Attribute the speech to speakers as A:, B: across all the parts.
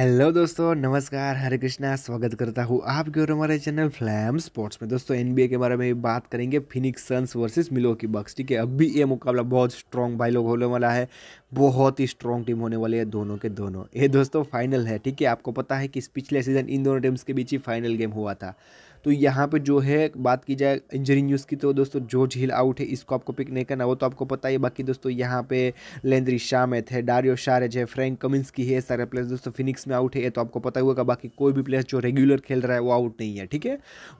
A: hello दोस्तों नमस्कार हरे कृष्णा स्वागत करता हूँ आपके और हमारे चैनल फ्लैम स्पोर्ट्स में दोस्तों एनबीए के बारे में बात करेंगे फिनिक्स सन्स वर्सेस मिलो की बक्स ठीक है अब भी ये मुकाबला बहुत स्ट्रॉन्ग भाई लोग होने वाला है बहुत ही स्ट्रॉन्ग टीम होने वाली है दोनों के दोनों ये दोस्तों फाइनल है ठीक है आपको पता है कि पिछले सीजन इन दोनों टीम्स के बीच ही फाइनल गेम हुआ था तो यहाँ पे जो है बात की जाए इंजरी न्यूज़ की तो दोस्तों जो झील आउट है इसको आपको पिक नहीं करना वो तो आपको पता ही बाकी दोस्तों यहाँ पे लेंद्री शामेत है डारियो शारेज है फ्रेंक कमिंस की है सारे प्लेयर्स दोस्तों फिनिक्स में आउट है ये तो आपको पता ही होगा बाकी कोई भी प्लेयर जो रेगुलर खेल रहा है वो आउट नहीं है ठीक है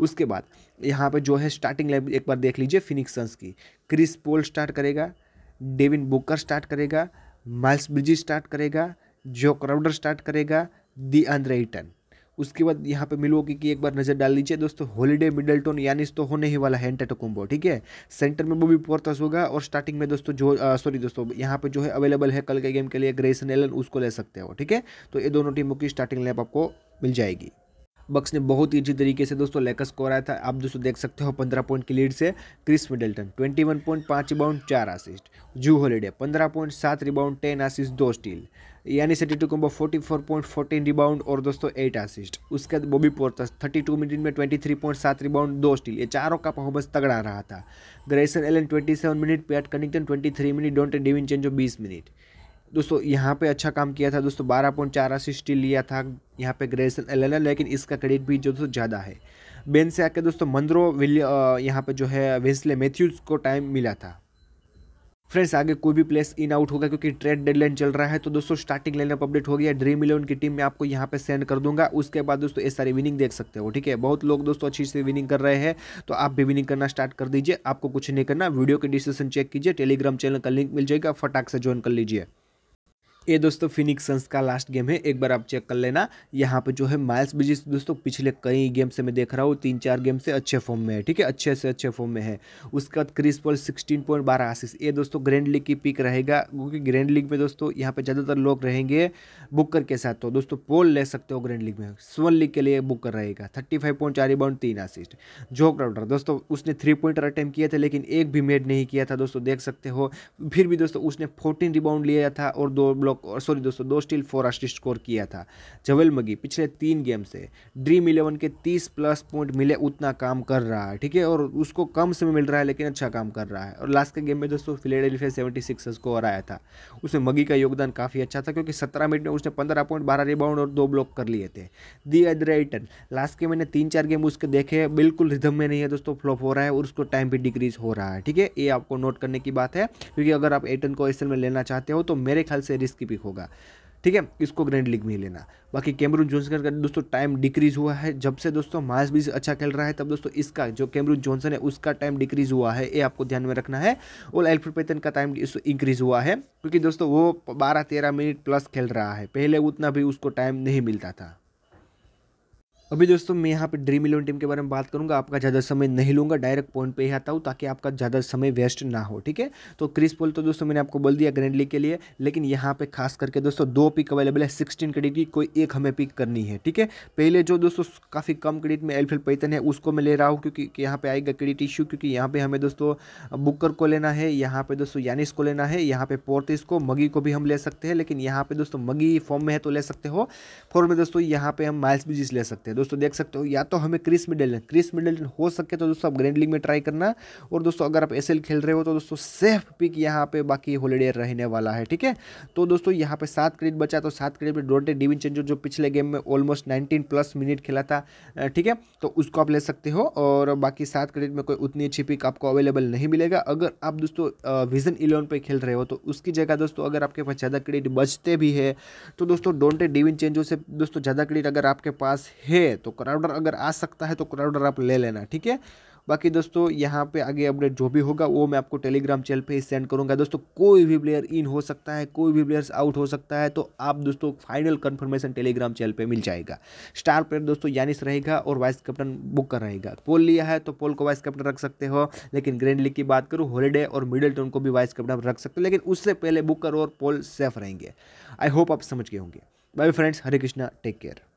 A: उसके बाद यहाँ पर जो है स्टार्टिंग लाइव एक बार देख लीजिए फिनिक्स सन्स की क्रिस पोल स्टार्ट करेगा डेविन बुकर स्टार्ट करेगा माइल्स ब्रिजी स्टार्ट करेगा जो क्राउडर स्टार्ट करेगा दी अंद्रेटन उसके बाद यहाँ पे मिलवोकी की एक बार नज़र डाल लीजिए दोस्तों हॉलीडे मिडलटोन यानिस तो होने ही वाला है एंटेटोकुम्बो ठीक है सेंटर में वो भी पोर्थस होगा और स्टार्टिंग में दोस्तों जो सॉरी दोस्तों यहाँ पे जो है अवेलेबल है कल के गेम के लिए ग्रेसन एलन उसको ले सकते हो ठीक है तो ये दोनों टीमों की स्टार्टिंग लैप आपको मिल जाएगी बक्स ने बहुत ईजी तरीके से दोस्तों लेकर्स को आया था आप दोस्तों देख सकते हो पंद्रह पॉइंट की लीड से Chris Middleton twenty one point पाँच रिबाउंड चार असिस्ट जू हॉलीडे पंद्रह पॉइंट सात रिबाउंड टेन असिस्ट दो स्टील यानी सेटी को forty four point fourteen rebound और दोस्तों एट असिस्ट उसके बाद Bobby Portis thirty two minute में ट्वेंटी थ्री पॉइंट सात रिबाउंड दो स्टील ये चारों का परफॉर्मेंस तगड़ा रहा था Grayson Allen twenty seven minute Pat Connaughton twenty three minute and डिविन चेंजो बीस मिनट दोस्तों यहाँ पे अच्छा काम किया था दोस्तों बारह पॉइंट चार असिस्ट लिया था यहाँ पे ग्रेसन एलन लेकिन इसका क्रेडिट भी जो दोस्तों ज़्यादा है बेन से आके दोस्तों मंदरो विल यहाँ पे जो है वेस्ले मैथ्यूज़ को टाइम मिला था फ्रेंड्स आगे कोई भी प्लेस इन आउट होगा क्योंकि ट्रेड डेडलाइन चल रहा है तो दोस्तों स्टार्टिंग लाइनअप अपडेट हो गया ड्रीम इलेवन की टीम में आपको यहाँ पे सेंड कर दूंगा उसके बाद दोस्तों ये सारी विनिंग देख सकते हो ठीक है बहुत लोग दोस्तों अच्छी से विनिंग कर रहे हैं तो आप भी विनिंग करना स्टार्ट कर दीजिए आपको कुछ नहीं करना वीडियो के डिस्क्रिप्शन चेक कीजिए टेलीग्राम चैनल का लिंक मिल जाएगा फटाक से ज्वाइन कर लीजिए ये दोस्तों फिनिक्स सन्स का लास्ट गेम है एक बार आप चेक कर लेना यहाँ पे जो है माइल्स ब्रिजिस दोस्तों पिछले कई गेम से मैं देख रहा हूँ तीन चार गेम से अच्छे फॉर्म में है ठीक है अच्छे से अच्छे फॉर्म में है उसके बाद क्रिस पॉल सिक्सटीन पॉइंट बारह आसिस ये दोस्तों ग्रैंड लीग की पिक रहेगा क्योंकि ग्रैंड लीग में दोस्तों यहाँ पे ज़्यादातर लोग रहेंगे बुकर के साथ तो दोस्तों पोल ले सकते हो ग्रैंड लीग में स्वन लीग के लिए बुकर रहेगा थर्टी फाइव पॉइंट चार बाउंड तीन असिस्ट जो क्राउडर दोस्तों उसने थ्री पॉइंटर अटैम्प किया था लेकिन एक भी मेड नहीं किया था दोस्तों देख सकते हो फिर भी दोस्तों उसने फोर्टीन रिबाउंड लिया था और दो ब्लॉक और सॉरी दोस्तों दो स्टील फोर असिस्ट स्कोर किया था जवेल मगी पिछले तीन गेम से ड्रीम इलेवन के तीस प्लस पॉइंट मिले उतना काम कर रहा है ठीक है और उसको कम समय मिल रहा है लेकिन अच्छा काम कर रहा है और लास्ट के गेम में दोस्तों फिलेडेल्फिया सेवेंटी सिक्स स्कोर आया था उसमें मगी का योगदान काफ़ी अच्छा था क्योंकि सत्रह मिनट में उसने पंद्रह पॉइंट बारह रिबाउंड और दो ब्लॉक कर लिए थे दी एड्रेटन लास्ट के मैंने तीन चार गेम उसके देखे बिल्कुल रिधम में नहीं है दोस्तों फ्लॉप हो रहा है और उसको टाइम भी डिक्रीज हो रहा है ठीक है ये आपको नोट करने की बात है क्योंकि अगर आप एटन को एस में लेना चाहते हो तो मेरे ख्याल से रिस्क की पिक होगा ठीक है इसको ग्रैंड लीग में ही लेना बाकी कैमरून जॉनसन का दोस्तों टाइम डिक्रीज हुआ है जब से दोस्तों मार्स भी अच्छा खेल रहा है तब दोस्तों इसका जो कैमरून जॉनसन है उसका टाइम डिक्रीज हुआ है ये आपको ध्यान में रखना है और एल्फ्रेड पेतन का टाइम इंक्रीज हुआ है क्योंकि दोस्तों वो बारह तेरह मिनट प्लस खेल रहा है पहले उतना भी उसको टाइम नहीं मिलता था अभी दोस्तों मैं यहाँ पे ड्रीम इलेवन टीम के बारे में बात करूंगा आपका ज़्यादा समय नहीं लूँगा डायरेक्ट पॉइंट पे ही आता हूँ ताकि आपका ज़्यादा समय वेस्ट ना हो ठीक है तो क्रिस पोल तो दोस्तों मैंने आपको बोल दिया ग्रैंड लीग के लिए लेकिन यहाँ पे खास करके दोस्तों दो पिक अवेलेबल है सिक्सटीन क्रेडिट की कोई एक हमें पिक करनी है ठीक है पहले जो दोस्तों काफ़ी कम क्रेडिट में एलफिल पैतन है उसको मैं ले रहा हूँ क्योंकि यहाँ पर आएगा क्रेडिट इश्यू क्योंकि यहाँ पर हमें दोस्तों बुकर को लेना है यहाँ पर दोस्तों यानिस को लेना है यहाँ पर पोर्तिस को मगी को भी हम ले सकते हैं लेकिन यहाँ पर दोस्तों मगी फॉर्म में है तो ले सकते हो फॉर्म में दोस्तों यहाँ पर हम माइल्स बिजिस ले सकते हैं दोस्तों देख सकते हो या तो हमें क्रिस मिडलटन क्रिस मिडलटन हो सके तो दोस्तों आप ग्रैंड लीग में ट्राई करना और दोस्तों अगर आप एस खेल रहे हो तो दोस्तों सेफ पिक यहाँ पे बाकी होलीडे रहने वाला है ठीक है तो दोस्तों यहाँ पे सात क्रेडिट बचा तो सात क्रेडिट पर डोटे डिविन चेंजो जो पिछले गेम में ऑलमोस्ट नाइनटीन प्लस मिनट खेला था ठीक है तो उसको आप ले सकते हो और बाकी सात क्रेडिट में कोई उतनी अच्छी पिक आपको अवेलेबल नहीं मिलेगा अगर आप दोस्तों विजन इलेवन पर खेल रहे हो तो उसकी जगह दोस्तों अगर आपके पास ज़्यादा क्रेडिट बचते भी है तो दोस्तों डोंटे डिविन चेंजो से दोस्तों ज़्यादा क्रेडिट अगर आपके पास है है तो क्राउडर अगर आ सकता है तो क्राउडर आप ले लेना ठीक है बाकी दोस्तों यहाँ पे आगे अपडेट जो भी होगा वो मैं आपको टेलीग्राम चैनल पे ही सेंड करूँगा दोस्तों कोई भी प्लेयर इन हो सकता है कोई भी प्लेयर्स आउट हो सकता है तो आप दोस्तों फाइनल कंफर्मेशन टेलीग्राम चैनल पे मिल जाएगा स्टार प्लेयर दोस्तों यानिस रहेगा और वाइस कैप्टन बुक कर रहेगा पोल लिया है तो पोल को वाइस कैप्टन रख सकते हो लेकिन ग्रैंड लीग की बात करूँ हॉलीडे और मिडल को भी वाइस कैप्टन रख सकते हो लेकिन उससे पहले बुक और पोल सेफ रहेंगे आई होप आप समझ गए होंगे bye friends Hare Krishna take care